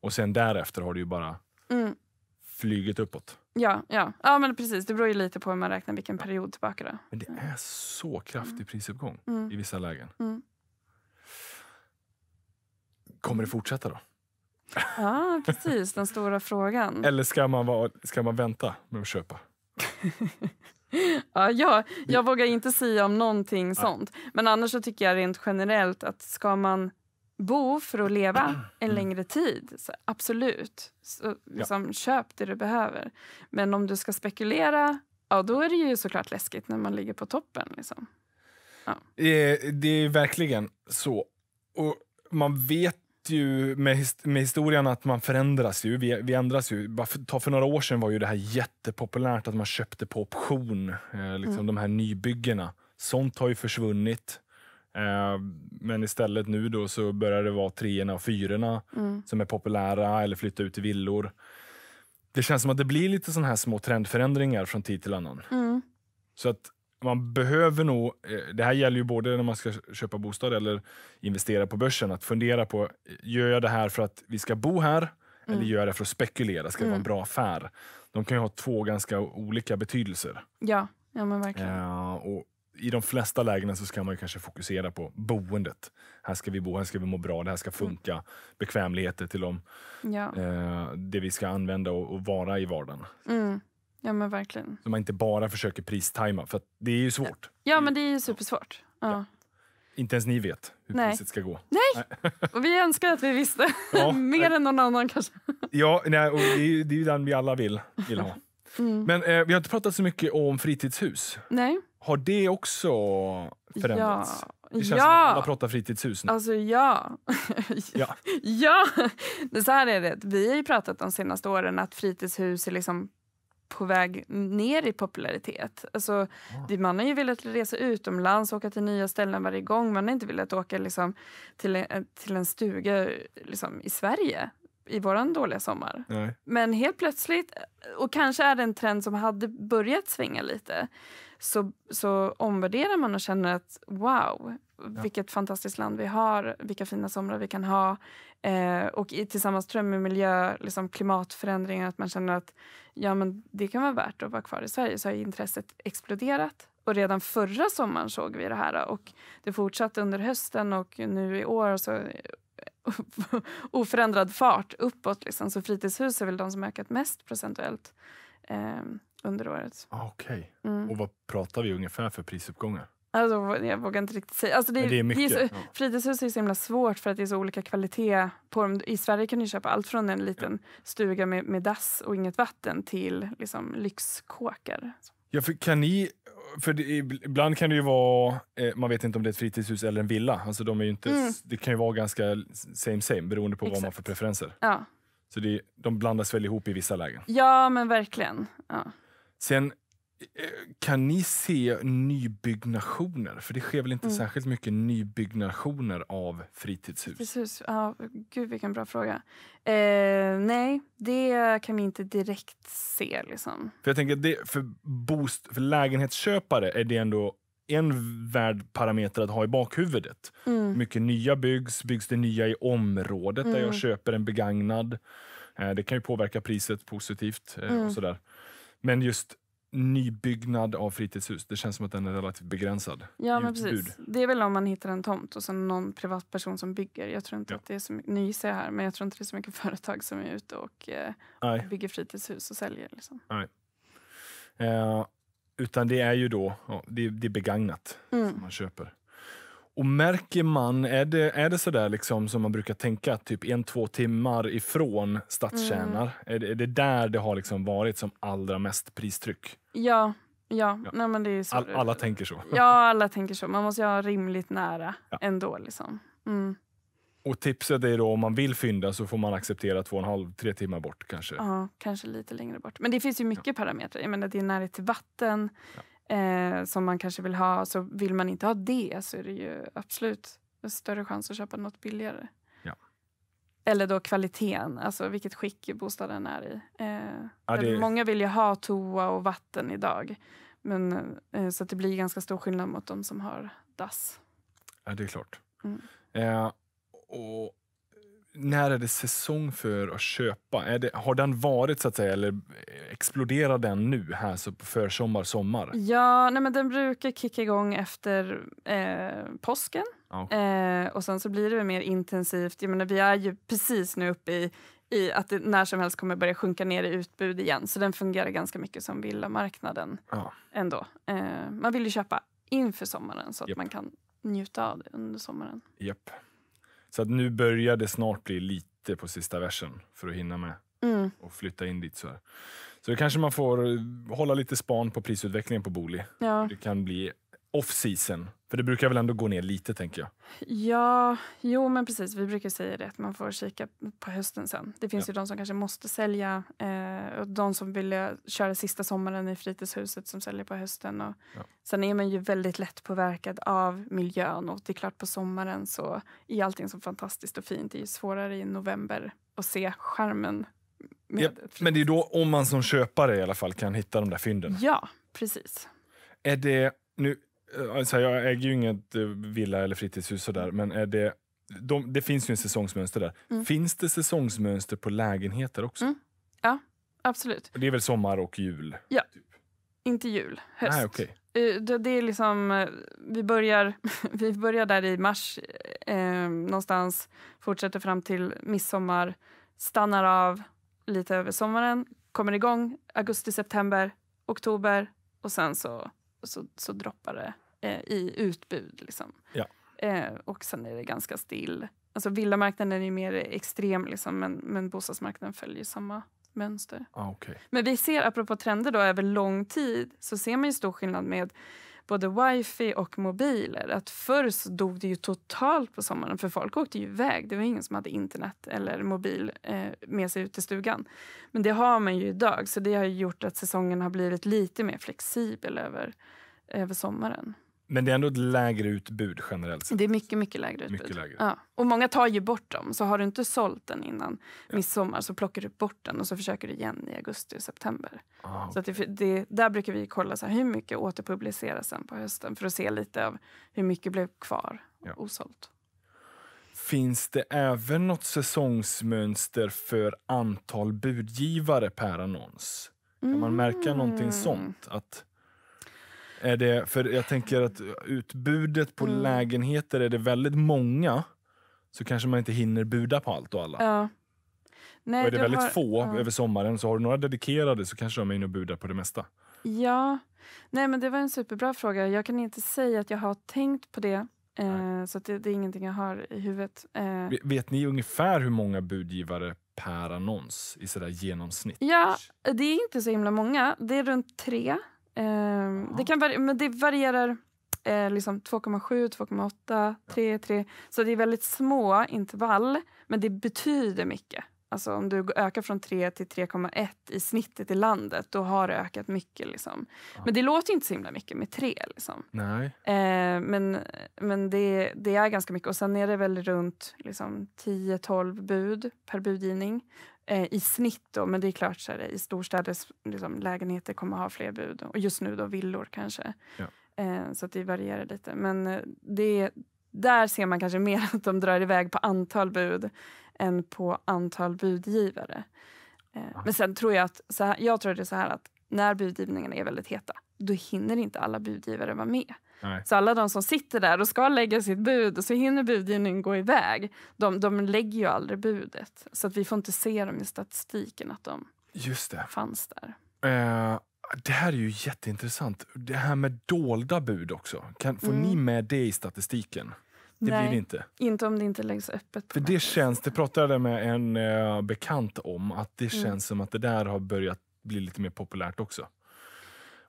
Och sen därefter har det ju bara mm. flygit uppåt. Ja, ja. ja men precis. Det beror ju lite på hur man räknar vilken period tillbaka. Då. Men det mm. är så kraftig mm. prisuppgång mm. i vissa lägen. Mm. Kommer det fortsätta då? Ja, precis. Den stora frågan. Eller ska man, vara, ska man vänta med att köpa? ja, jag, jag vågar inte säga om någonting ja. sånt. Men annars så tycker jag rent generellt att ska man bo för att leva en mm. längre tid, så absolut. Så, liksom, ja. Köp det du behöver. Men om du ska spekulera, ja, då är det ju såklart läskigt när man ligger på toppen. Liksom. Ja. Eh, det är verkligen så. Och man vet ju med, his med historien att man förändras ju. Vi, vi ändras ju. för, ta för några år sedan var ju det här jättepopulärt att man köpte på option, eh, liksom mm. de här nybyggena. Sånt har ju försvunnit. Eh, men istället nu då så börjar det vara treorna och fyrorna mm. som är populära eller flyttar ut i villor. Det känns som att det blir lite sådana här små trendförändringar från tid till annan. Mm. Så att man behöver nog, eh, det här gäller ju både när man ska köpa bostad eller investera på börsen, att fundera på, eh, gör jag det här för att vi ska bo här mm. eller gör jag det för att spekulera? Ska det vara en mm. bra affär? De kan ju ha två ganska olika betydelser. Ja, ja men verkligen. Ja, och i de flesta lägena så ska man kanske fokusera på boendet. Här ska vi bo, här ska vi må bra, det här ska mm. funka. Mm. Bekvämligheter till dem. Ja. Eh, det vi ska använda och, och vara i vardagen. Mm. Ja men verkligen. Så man inte bara försöker pristajma, för det är ju svårt. Ja men det är ju supersvårt. Ja. Ja. Inte ens ni vet hur nej. priset ska gå. Nej! nej. och vi önskar att vi visste. Mer än någon annan kanske. ja, nej, och det är ju den vi alla vill, vill ha. Mm. Men eh, vi har inte pratat så mycket om fritidshus. Nej. Har det också förändrats? Ja. Det känns ja. som att alla pratar fritidshus nu. Alltså ja. ja. ja. Så här är det. Vi har ju pratat de senaste åren att fritidshus är liksom på väg ner i popularitet. Alltså, ja. Man har ju velat resa utomlands, åka till nya ställen varje gång. Man har inte velat åka liksom, till, en, eh, till en stuga liksom, i Sverige i våran dåliga sommar. Nej. Men helt plötsligt, och kanske är det en trend som hade börjat svänga lite, så, så omvärderar man och känner att wow, ja. vilket fantastiskt land vi har, vilka fina somrar vi kan ha. Eh, och i, tillsammans tror jag med miljö, liksom klimatförändringar, att man känner att ja, men det kan vara värt att vara kvar i Sverige. Så har intresset exploderat. Och redan förra sommaren såg vi det här och det fortsatte under hösten och nu i år så oförändrad fart uppåt. Liksom. Så fritidshus är väl de som ökat mest procentuellt eh, under året. Ah, Okej. Okay. Mm. Och vad pratar vi ungefär för prisuppgångar? Alltså, jag vågar inte riktigt säga. Alltså, det, är, det är mycket. Det är så, ja. Fritidshus är så himla svårt för att det är så olika kvalitet. På dem. I Sverige kan du köpa allt från en liten ja. stuga med, med dass och inget vatten till liksom, lyxkåkar. Ja, för kan ni för det, ibland kan det ju vara, eh, man vet inte om det är ett fritidshus eller en villa. Alltså de är inte, mm. Det kan ju vara ganska same same beroende på Exakt. vad man har för preferenser. Ja. Så det, de blandas väl ihop i vissa lägen. Ja men verkligen. Ja. Sen Eh, kan ni se nybyggnationer? För det sker väl inte mm. särskilt mycket nybyggnationer av fritidshus? fritidshus ja, gud vilken bra fråga. Eh, nej, det kan vi inte direkt se. Liksom. För jag tänker det, för, boost, för lägenhetsköpare är det ändå en värdparameter att ha i bakhuvudet. Mm. mycket nya byggs? Byggs det nya i området mm. där jag mm. köper en begagnad? Eh, det kan ju påverka priset positivt. Eh, och mm. sådär. Men just nybyggnad av fritidshus. Det känns som att den är relativt begränsad. Ja, men precis. Det är väl om man hittar en tomt och sen någon privatperson som bygger. Jag tror inte ja. att det är så mycket, nu gissar jag här, men jag tror inte det är så mycket företag som är ute och eh, bygger fritidshus och säljer. Liksom. Nej. Eh, utan det är ju då, ja, det, det är begagnat mm. som man köper. Och märker man, är det, är det sådär liksom som man brukar tänka, typ en, två timmar ifrån stadskärnan. Mm. Är, det, är det där det har liksom varit som allra mest pristryck? Ja, Ja, ja. Nej, men det är så All, alla tänker så. Ja, alla tänker så. Man måste ju ha rimligt nära ja. ändå. Liksom. Mm. Och tipset är då om man vill fynda så får man acceptera två och en halv, tre timmar bort kanske. Ja, kanske lite längre bort. Men det finns ju mycket ja. parametrar. Jag menar, det är närhet till vatten, ja eh, som man kanske vill ha. Så vill man inte ha det så är det ju absolut större chans att köpa något billigare. Ja. Eller då kvaliteten, alltså vilket skick bostaden är i. Eh, ja, det... Många vill ju ha toa och vatten idag. Men, eh, så det blir ganska stor skillnad mot de som har dass. Ja, det är klart. Mm. Eh, och när är det säsong för att köpa? Det, har den varit så att säga eller exploderar den nu här så på försommar, sommar? Ja, nej men den brukar kicka igång efter eh, påsken ja. eh, och sen så blir det mer intensivt. Jag menar, vi är ju precis nu uppe i, i att det när som helst kommer börja sjunka ner i utbud igen så den fungerar ganska mycket som villamarknaden ja. ändå. Eh, man vill ju köpa inför sommaren så att yep. man kan njuta av det under sommaren. Yep. Så att nu börjar det snart bli lite på sista versen för att hinna med mm. och flytta in dit. Så, här. så då kanske man får hålla lite span på prisutvecklingen på Booli. Ja. Det kan bli off-season? För det brukar väl ändå gå ner lite, tänker jag. Ja, jo men precis. Vi brukar säga det, att man får kika på hösten sen. Det finns ja. ju de som kanske måste sälja eh, och de som vill köra sista sommaren i fritidshuset som säljer på hösten. Och ja. Sen är man ju väldigt lätt påverkad av miljön och det är klart på sommaren så är allting så fantastiskt och fint. Det är ju svårare i november att se skärmen. Ja, men det är då om man som köpare i alla fall kan hitta de där fynden. Ja, precis. Är det, nu, Eh, alltså jag äger ju inget eh, villa eller fritidshus sådär, men är det, de, det finns ju en säsongsmönster där. Mm. Finns det säsongsmönster på lägenheter också? Mm. Ja, absolut. Det är väl sommar och jul? Ja. Typ. Inte jul, höst. Nej, okay. Eh, det är liksom, vi börjar, vi börjar där i mars eh, någonstans, fortsätter fram till midsommar, stannar av lite över sommaren, kommer igång augusti, september, oktober och sen så så, så droppar det eh, i utbud. Liksom. Ja. Eh, och sen är det ganska still. Alltså villamarknaden är mer extrem, liksom, men, men bostadsmarknaden följer samma mönster. Ah, okay. Men vi ser, apropå trender då, över lång tid så ser man ju stor skillnad med både wifi och mobiler. Att förr så dog det ju totalt på sommaren för folk åkte ju iväg. Det var ingen som hade internet eller mobil eh, med sig ut i stugan. Men det har man ju idag så det har gjort att säsongen har blivit lite mer flexibel över, över sommaren. Men det är ändå ett lägre utbud generellt sett. Det är mycket, mycket lägre utbud. Mycket lägre. Ja. Och många tar ju bort dem. Så har du inte sålt den innan ja. midsommar så plockar du bort den och så försöker du igen i augusti och september. Ah, okay. så det, det, där brukar vi kolla så här, hur mycket återpubliceras sen på hösten för att se lite av hur mycket blev kvar ja. osålt. Finns det även något säsongsmönster för antal budgivare per annons? Kan man märka mm. någonting sånt? Att är det, för jag tänker att utbudet på mm. lägenheter, är det väldigt många så kanske man inte hinner buda på allt och alla. Ja. Nej, och är det väldigt har, få ja. över sommaren så har du några dedikerade så kanske de är inne och budar på det mesta. Ja, nej men det var en superbra fråga. Jag kan inte säga att jag har tänkt på det. Eh, så det, det, är ingenting jag har i huvudet. Eh. Vet, vet ni ungefär hur många budgivare per annons i sådär genomsnitt? Ja, det är inte så himla många. Det är runt tre Um, det, kan varier, men det varierar eh, liksom 2,7, 2,8, 3, 3. Så det är väldigt små intervall, men det betyder mycket. Alltså om du ökar från 3 till 3,1 i snittet i landet, då har det ökat mycket. Liksom. Men det låter inte så himla mycket med 3. Liksom. Nej. Eh, men men det, det, är ganska mycket. Och sen är det väl runt liksom, 10-12 bud per budgivning eh, i snitt. Då. Men det är klart, så här, i storstäders liksom, lägenheter kommer att ha fler bud. Och just nu då villor kanske. Ja. Eh, så det varierar lite. Men eh, det, där ser man kanske mer att de drar iväg på antal bud än på antal budgivare. Eh, ah. Men sen tror jag att, så här, jag tror det är så här att när budgivningarna är väldigt heta, då hinner inte alla budgivare vara med. Nej. Så alla de som sitter där och ska lägga sitt bud så hinner budgivningen gå iväg. De, de lägger ju aldrig budet. Så att vi får inte se dem i statistiken att de Just det. fanns där. Eh, det här är ju jätteintressant. Det här med dolda bud också. Kan, får mm. ni med det i statistiken? Det Nej, blir det inte. inte om det inte läggs öppet. För det känns, det pratade jag med en eh, bekant om, att det mm. känns som att det där har börjat bli lite mer populärt också.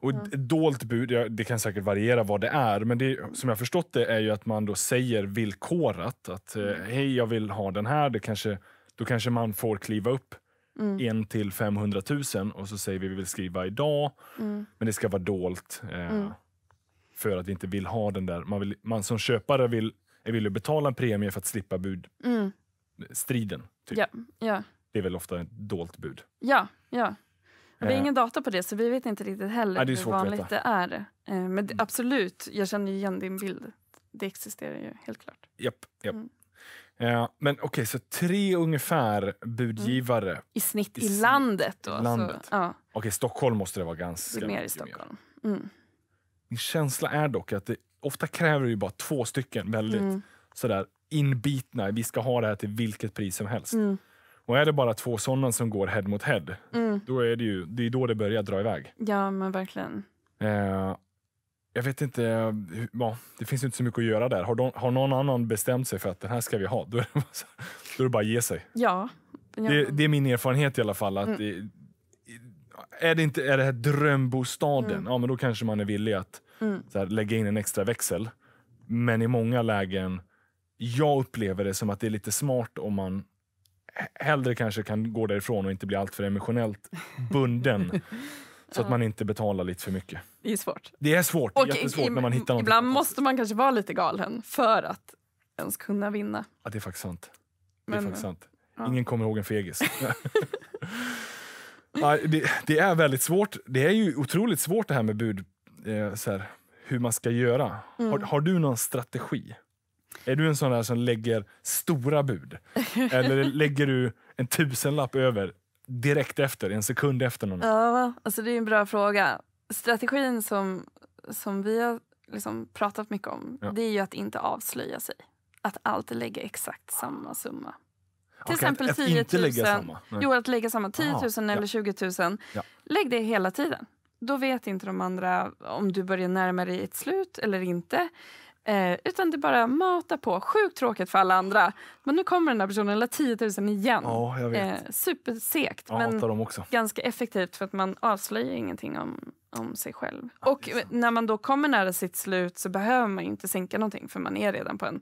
Och mm. Dolt bud, det kan säkert variera vad det är, men det, som jag förstått det är ju att man då säger villkorat att eh, mm. hej, jag vill ha den här. Det kanske, då kanske man får kliva upp Mm. En till 500 000 och så säger vi att vi vill skriva idag, mm. men det ska vara dolt. Eh, mm. för att vi inte vill ha den där... Man, vill, man som köpare vill, är villig att betala en premie för att slippa bud, mm. striden. Typ. Ja, ja. Det är väl ofta ett dolt bud. Ja, ja. Vi har eh. ingen data på det, så vi vet inte riktigt heller Nej, hur vanligt det är. Eh, men mm. absolut, jag känner igen din bild. Det existerar ju helt klart. Japp, japp. Mm. Ja, eh, men okej, okay, så tre ungefär budgivare. Mm. I snitt i, i landet. Då, landet. Så, ja. Okej, Stockholm måste det vara ganska det mer i Stockholm. Mer. Mm. Min känsla är dock att det ofta kräver ju bara två stycken väldigt mm. sådär inbitna, vi ska ha det här till vilket pris som helst. Mm. Och är det bara två sådana som går head mot head, mm. då är det ju det är då det börjar dra iväg. Ja, men verkligen. Eh, jag vet inte, ja, det finns inte så mycket att göra där. Har, de, har någon annan bestämt sig för att den här ska vi ha, då är det bara, då är det bara att ge sig. Ja. Det, det, är min erfarenhet i alla fall. att mm. det, är det, inte, är det här drömbostaden, mm. ja, men då kanske man är villig att mm. här, lägga in en extra växel. Men i många lägen, jag upplever det som att det är lite smart om man hellre kanske kan gå därifrån och inte bli alltför emotionellt bunden Så att man inte betalar lite för mycket. Det är svårt. Det är svårt. Och jättesvårt i, när man hittar något. Ibland måste man kanske vara lite galen för att ens kunna vinna. Ja, det är faktiskt sant. Det är faktiskt eh, sant. Ja. Ingen kommer ihåg en fegis. ja, det, det, är väldigt svårt. Det är ju otroligt svårt det här med bud. Eh, så här, hur man ska göra. Mm. Har, har, du någon strategi? Är du en sån där som lägger stora bud? Eller lägger du en tusenlapp över direkt efter, en sekund efter någon? Ja, alltså det är en bra fråga. Strategin som, som vi har liksom pratat mycket om ja. det är ju att inte avslöja sig. Att alltid lägga exakt samma summa. Till okay, exempel att, 10 000. Inte lägga samma. Jo, att lägga samma. 10 000 Aha, eller ja. 20 000. Ja. Lägg det hela tiden. Då vet inte de andra om du börjar närma dig ett slut eller inte. Eh, utan det bara matar på. Sjukt tråkigt för alla andra. Men nu kommer den där personen Eller 10 000 igen. Oh, jag vet. Eh, supersegt, jag men ganska effektivt för att man avslöjar ingenting om, om sig själv. Ah, och när man då kommer nära sitt slut så behöver man inte sänka någonting för man är redan på en,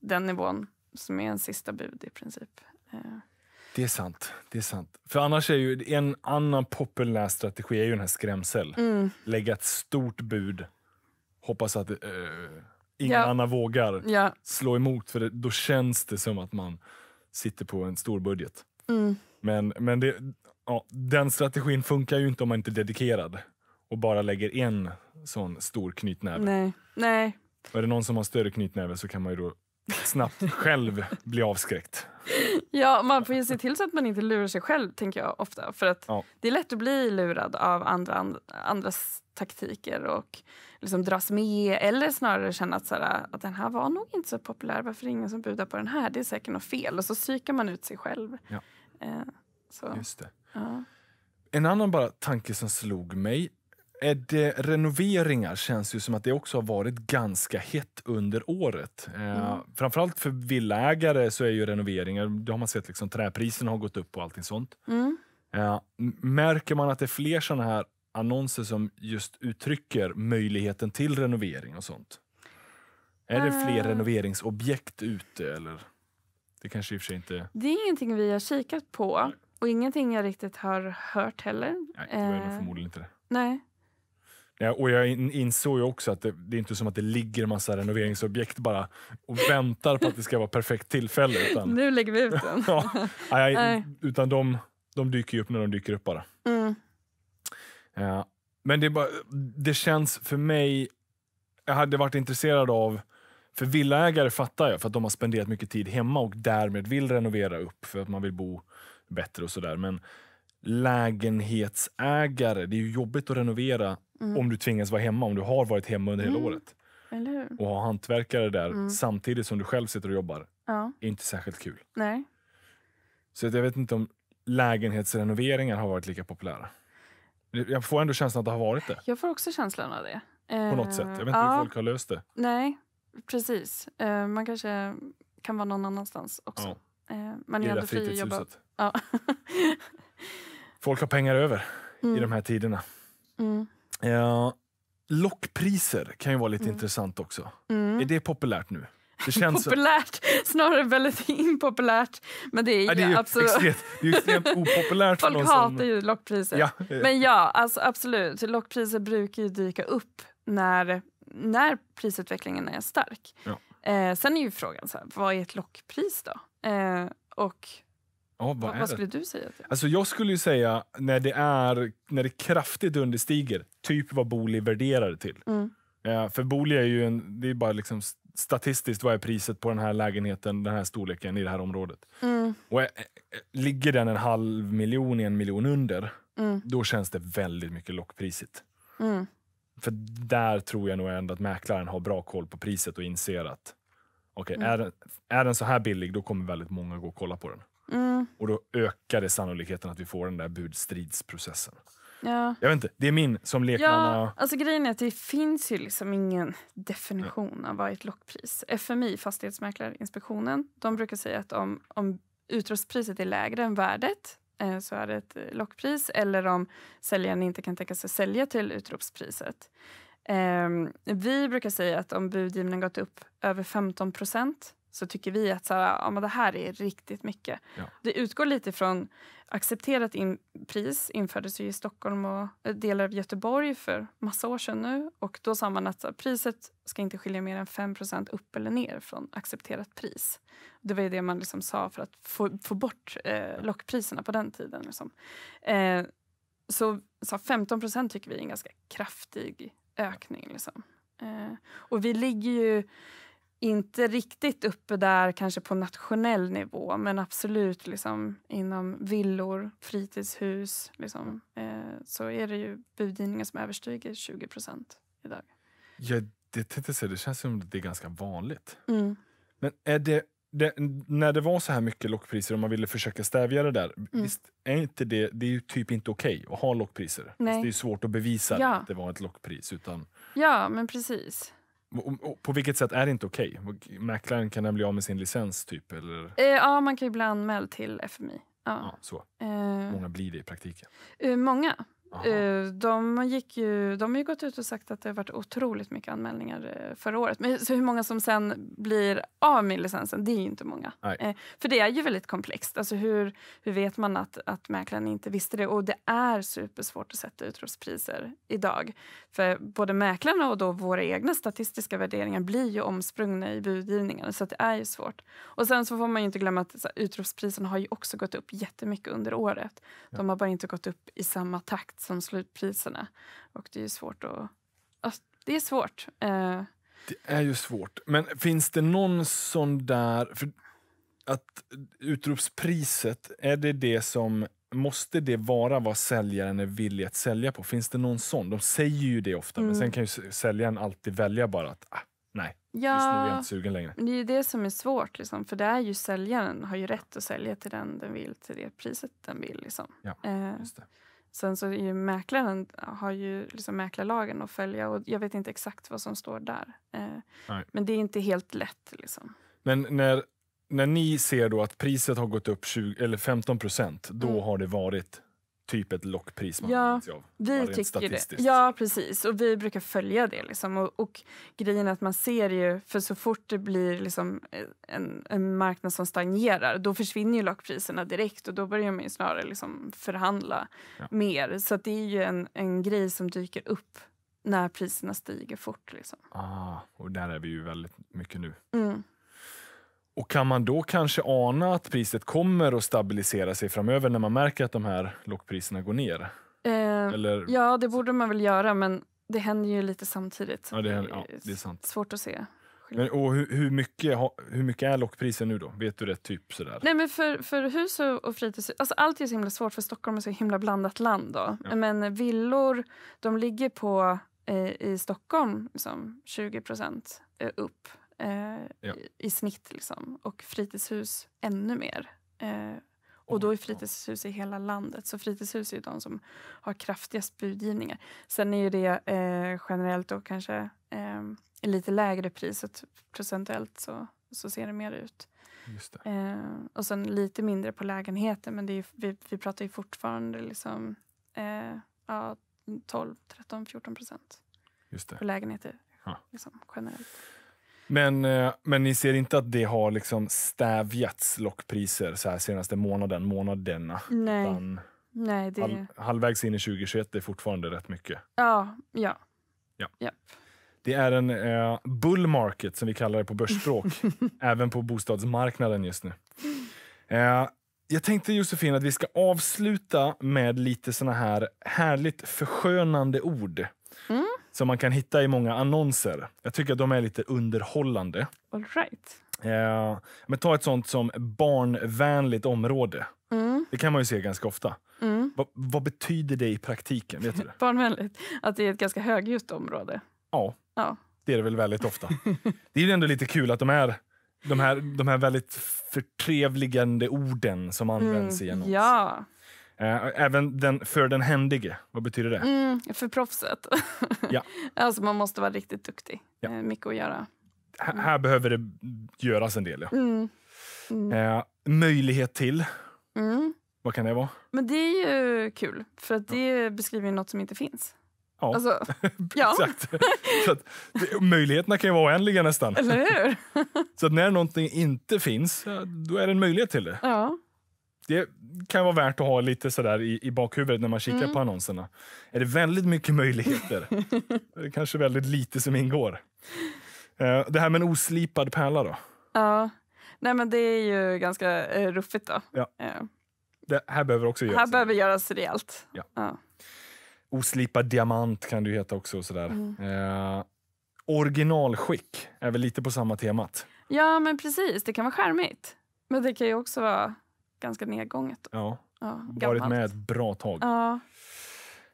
den nivån som är en sista bud i princip. Eh. Det är sant. Det är sant. För annars är ju en annan populär strategi är ju den här skrämsel. Mm. Lägga ett stort bud. Hoppas att... Uh, ingen ja. annan vågar ja. slå emot för det, då känns det som att man sitter på en stor budget. Mm. Men, men det, ja, den strategin funkar ju inte om man inte är dedikerad och bara lägger en sån stor knytnäve. Nej. Nej. är det någon som har större knytnäve så kan man ju då snabbt själv bli avskräckt. Ja, man får ju se till så att man inte lurar sig själv, tänker jag ofta. För att ja. det är lätt att bli lurad av andra, andras taktiker och liksom dras med eller snarare känna att, så att den här var nog inte så populär. Varför är det ingen som budar på den här? Det är säkert något fel. Och så psykar man ut sig själv. Ja. Eh, så. Just det. Ja. En annan bara tanke som slog mig är det, renoveringar känns ju som att det också har varit ganska hett under året. Eh, mm. Eh, framförallt för villaägare så är ju renoveringar, det har man sett, liksom, träpriserna har gått upp och allting sånt. Mm. Eh, märker man att det är fler sådana här annonser som just uttrycker möjligheten till renovering och sånt? Är det fler uh, renoveringsobjekt ute eller? Det kanske i och för sig inte... Det är ingenting vi har kikat på och ingenting jag riktigt har hört heller. Nej, det var uh, förmodligen inte det. Nej. Ja, och jag insåg ju också att det, det, är inte som att det ligger en massa renoveringsobjekt bara och väntar på att det ska vara perfekt tillfälle. Utan, nu lägger vi ut den. ja, nej, utan de, de dyker ju upp när de dyker upp bara. Mm. Men det, bara, det känns för mig... Jag hade varit intresserad av... För villaägare fattar jag, för att de har spenderat mycket tid hemma och därmed vill renovera upp för att man vill bo bättre och sådär. Men lägenhetsägare, det är ju jobbigt att renovera mm. om du tvingas vara hemma, om du har varit hemma under hela mm. året. Och ha hantverkare där mm. samtidigt som du själv sitter och jobbar ja. är inte särskilt kul. Nej. Så jag vet inte om lägenhetsrenoveringar har varit lika populära. Jag får ändå känslan att det har varit det. Jag får också känslan av det. På något sätt. Jag vet inte eh, ja. hur folk har löst det. Nej, precis. Eh, man kanske kan vara någon annanstans också. Ja. Eh, man är I det där fritidshuset. Ja. folk har pengar över mm. i de här tiderna. Mm. Ja, lockpriser kan ju vara lite mm. intressant också. Mm. Är det populärt nu? Det känns populärt, så... snarare väldigt impopulärt. Men det är, ja, det är ju absolut... extremt, det är extremt opopulärt. Folk hatar som... ju lockpriser. Ja. Men ja, alltså absolut. Lockpriser brukar ju dyka upp när, när prisutvecklingen är stark. Ja. Eh, sen är ju frågan, så här, vad är ett lockpris då? Eh, och Oh, vad, vad, vad skulle du säga? Till? Alltså, jag skulle säga när det, är, när det kraftigt understiger typ vad Booli värderar det till. Mm. Ja, eh, för Booli är ju en, det är bara liksom statistiskt vad är priset på den här lägenheten, den här storleken i det här området. Mm. Och ä, eh, eh, ligger den en halv miljon, en miljon under, mm. då känns det väldigt mycket lockprisigt. Mm. För där tror jag nog ändå att mäklaren har bra koll på priset och inser att okay, mm. är, den, är den så här billig, då kommer väldigt många gå och kolla på den. Mm. Och då ökar det sannolikheten att vi får den där budstridsprocessen. Ja. Jag vet inte, det är min som lekmanna... Ja, alltså grejen är att det finns ju liksom ingen definition av vad ett lockpris. FMI, Fastighetsmäklarinspektionen, de brukar säga att om, om utrustpriset är lägre än värdet eh, så är det ett lockpris eller om säljaren inte kan tänka sig sälja till utropspriset. Ehm, vi brukar säga att om budgivningen gått upp över 15 så tycker vi att så här, ja, men det här är riktigt mycket. Ja. Det utgår lite från accepterat in, pris infördes i Stockholm och eh, delar av Göteborg för massa år sedan nu. Och då sa man att här, priset ska inte skilja mer än 5 upp eller ner från accepterat pris. Det var ju det man liksom sa för att få, få bort eh, lockpriserna på den tiden. Liksom. Eh, så, så 15 tycker vi är en ganska kraftig ökning. Liksom. Eh, och vi ligger ju inte riktigt uppe där kanske på nationell nivå men absolut liksom inom villor, fritidshus liksom, eh, så är det ju budgivningar som överstiger 20 procent idag. Ja, det det känns som att det är ganska vanligt. Mm. Men är det, det, när det var så här mycket lockpriser och man ville försöka stävja det där, mm. visst är inte det, det är ju typ inte okej okay att ha lockpriser? Alltså, Nej. det är svårt att bevisa ja. att det var ett lockpris. Utan... Ja, men precis på vilket sätt är det inte okej? Okay? Mäklaren kan den bli av med sin licens? typ? Eller? Eh, ja, man kan ju bli anmäld till FMI. Ja. ja så. Eh, många blir det i praktiken? Eh, många. Eh, de, gick ju, de har ju gått ut och sagt att det har varit otroligt mycket anmälningar eh, förra året. Men, så hur många som sen blir av med licensen, det är inte många. Nej. Eh, för det är ju väldigt komplext. Alltså hur, hur vet man att, att mäklaren inte visste det? Och det är supersvårt att sätta utropspriser idag. För både mäklarna och då våra egna statistiska värderingar blir ju omsprungna i budgivningen. Så det är ju svårt. Och sen så får man inte glömma att utropspriserna har ju också gått upp jättemycket under året. De har bara inte gått upp i samma takt exakt som slutpriserna. Och det är ju svårt att... Alltså, det är svårt. Eh. Det är ju svårt. Men finns det någon sån där... För att utropspriset, är det det som... Måste det vara vad säljaren är villig att sälja på? Finns det någon sån? De säger ju det ofta, mm. men sen mm. kan ju säljaren alltid välja bara att ah, nej, ja, just nu är jag inte sugen längre. Det är ju det som är svårt, liksom, för det är ju säljaren har ju rätt att sälja till den den vill till det priset den vill. Liksom. Ja, eh, Sen så är ju mäklaren har ju liksom mäklarlagen att följa och jag vet inte exakt vad som står där. Eh, men det är inte helt lätt. Liksom. Men när, när ni ser då att priset har gått upp 20, eller 15 procent, då mm. har det varit typ ett lockpris man ja, av, vi tycker det. Ja, precis. Och vi brukar följa det. Liksom. Och, och, grejen är att man ser ju, för så fort det blir liksom en, en marknad som stagnerar, då försvinner ju lockpriserna direkt och då börjar man snarare liksom förhandla ja. mer. Så det är ju en, en grej som dyker upp när priserna stiger fort. Liksom. Ah, och där är vi ju väldigt mycket nu. Mm. Och kan man då kanske ana att priset kommer att stabilisera sig framöver när man märker att de här lockpriserna går ner? Eh, Eller... Ja, det borde man väl göra, men det händer ju lite samtidigt. Ja, det, händer, ja, det är sant. Svårt att se. Men, och hur, hur, mycket, hur mycket är lockpriser nu då? Vet du det? Typ sådär? Nej, men för, för hus och, och fritidshus, alltså allt är så himla svårt för Stockholm är så himla blandat land. Då. Ja. Men villor, de ligger på eh, i Stockholm liksom 20 procent eh, upp eh, ja. i, snitt. Liksom. Och fritidshus ännu mer. Eh, och då är fritidshus i hela landet. Så fritidshus är de som har kraftigast budgivningar. Sen är ju det eh, generellt då kanske eh, lite lägre priset procentuellt så, så ser det mer ut. Det. Eh, och sen lite mindre på lägenheter men det är, vi, vi pratar ju fortfarande liksom eh, ja, 12, 13, 14 procent på lägenheter. Liksom, generellt. Men, eh, men ni ser inte att det har liksom stävjats lockpriser så här senaste månaden, månaderna? Nej. Utan Nej det... halvvägs in i 2021 är fortfarande rätt mycket. Ja. Ja. ja. ja. Det är en eh, bull market som vi kallar det på börsspråk, även på bostadsmarknaden just nu. Eh, jag tänkte Josefin att vi ska avsluta med lite såna här härligt förskönande ord som man kan hitta i många annonser. Jag tycker att de är lite underhållande. All right. Eh, men ta ett sånt som barnvänligt område. Mm. Det kan man ju se ganska ofta. Mm. Va, vad betyder det i praktiken? Vet du? barnvänligt? Att det är ett ganska högljutt område? Ja, ja. det är det väl väldigt ofta. det är ju ändå lite kul att de är de här, de här väldigt förtrevligande orden som används mm, i annonser. Ja. Eh, även den, för den händige, vad betyder det? Mm, för proffset. ja. Alltså man måste vara riktigt duktig. Ja. Eh, mycket att göra. Mm. Här behöver det göras en del. Ja. Mm. mm. Eh, möjlighet till. Mm. Vad kan det vara? Men det är ju kul, för att det beskriver ju något som inte finns. Ja, alltså, ja. exakt. Så att, möjligheterna kan ju vara oändliga nästan. Eller hur? Så att när någonting inte finns, då är det en möjlighet till det. Ja det kan vara värt att ha lite sådär i, i bakhuvudet när man kikar mm. på annonserna. Är det väldigt mycket möjligheter? är det kanske väldigt lite som ingår. Eh, det här med en oslipad pärla då? Ja, Nej, men det är ju ganska eh, ruffigt då. Ja. ja. Eh. Det här behöver också göras. Här behöver göras rejält. Ja. ja. Oslipad diamant kan det heta också. Sådär. Mm. Eh, originalskick är väl lite på samma temat? Ja, men precis. Det kan vara skärmigt. Men det kan ju också vara ganska nedgånget. Ja, ja varit med ett bra tag. Ja.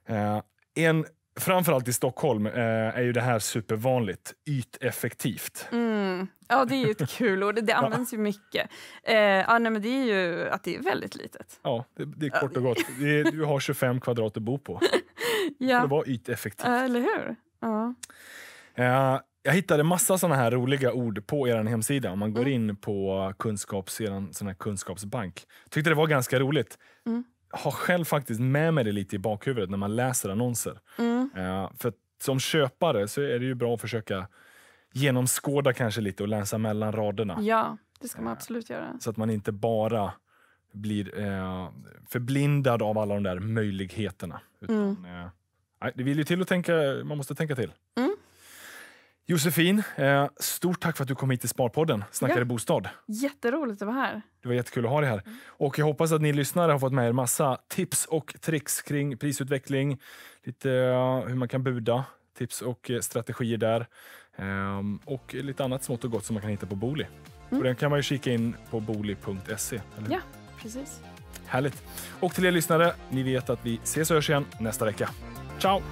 Eh, en, framförallt i Stockholm eh, är ju det här supervanligt, yteffektivt. Mm. Ja, det är ju ett kul ord. Det används ju mycket. Eh, ja, nej, men det är ju att det är väldigt litet. Ja, det, det är kort och gott. Är, du har 25 kvadrat att bo på. ja. Det var yteffektivt. Eller hur? Ja. Eh, jag hittade massa såna här roliga ord på er hemsida. Om man går mm. in på kunskaps, er sån här kunskapsbank. tyckte det var ganska roligt. Mm. Har själv faktiskt med mig det lite i bakhuvudet när man läser annonser. Mm. Uh, för som köpare så är det ju bra att försöka genomskåda kanske lite och läsa mellan raderna. Ja, det ska man eh, absolut göra. Så att man inte bara blir uh, förblindad av alla de där möjligheterna. Utan, mm. det vill ju till att tänka, man måste tänka till. Mm. Josefin, eh, stort tack för att du kom hit till Sparpodden, Snackade ja. bostad. Jätteroligt att vara här. Det var jättekul att ha dig här. Mm. Och jag hoppas att ni lyssnare har fått med er massa tips och tricks kring prisutveckling, lite eh, hur man kan buda, tips och eh, strategier där ehm, och lite annat smått och gott som man kan hitta på Booli. Mm. Och den kan man ju kika in på booli.se. Ja, precis. Härligt. Och till er lyssnare, ni vet att vi ses och hörs igen nästa vecka. Ciao!